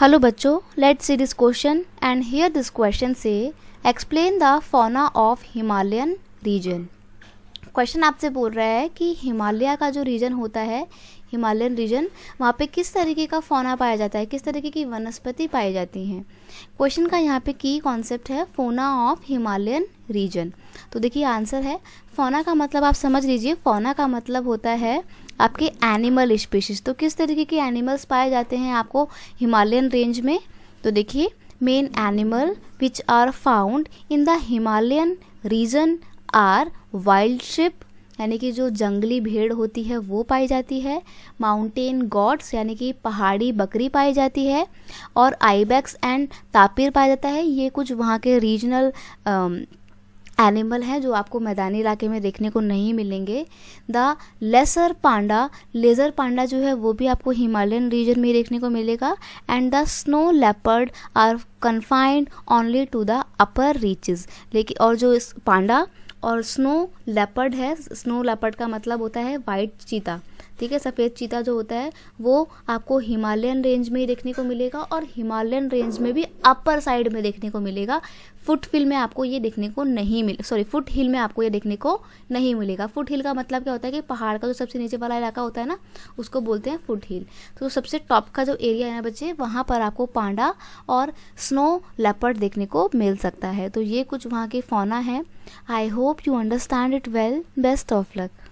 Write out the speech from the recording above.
hello बच्चों let's see this question and here this question से explain the fauna of Himalayan region question आपसे बोल रहा है कि हिमालय का जो रीजन होता है हिमालयन रीजन वहाँ पे किस तरीके का फोना पाया जाता है किस तरीके की वनस्पति पाई जाती हैं क्वेश्चन का यहाँ पे की कॉन्सेप्ट है फोना ऑफ हिमालयन रीजन तो देखिए आंसर है फोना का मतलब आप समझ लीजिए फोना का मतलब होता है आपके एनिमल स्पीशीज़ तो किस तरीके के एनिमल्स पाए जाते हैं आपको हिमालयन रेंज में तो देखिए main animal which are found in the Himalayan region are wild sheep यानी कि जो जंगली भेड़ होती है वो पाई जाती है माउंटेन गॉड्स यानी कि पहाड़ी बकरी पाई जाती है और आईबैक्स एंड तापिर पाया जाता है ये कुछ वहाँ के रीजनल एनिमल हैं जो आपको मैदानी इलाके में देखने को नहीं मिलेंगे the lesser panda lesser panda जो है वो भी आपको हिमालयन रीजन में देखने को मिलेगा and the snow leopard are confined only to the upper reaches लेकिन और जो इस पांडा और स्नो लेपर्ड है स्नो लेपर्ड का मतलब होता है वाइट चीता ठीक है सफ़ेद चीता जो होता है वो आपको हिमालयन रेंज में ही देखने को मिलेगा और हिमालयन रेंज में भी अपर साइड में देखने को मिलेगा फुट हिल में आपको ये देखने को नहीं मिले सॉरी फुट हिल में आपको ये देखने को नहीं मिलेगा फुट हिल का मतलब क्या होता है कि पहाड़ का जो सबसे नीचे वाला इलाका होता है ना उसको बोलते हैं फुट हिल तो सबसे टॉप का जो एरिया है ना बच्चे वहाँ पर आपको पांडा और स्नो लेपर्ड देखने को मिल सकता है तो ये कुछ वहाँ के फोना है I hope you understand it well best of luck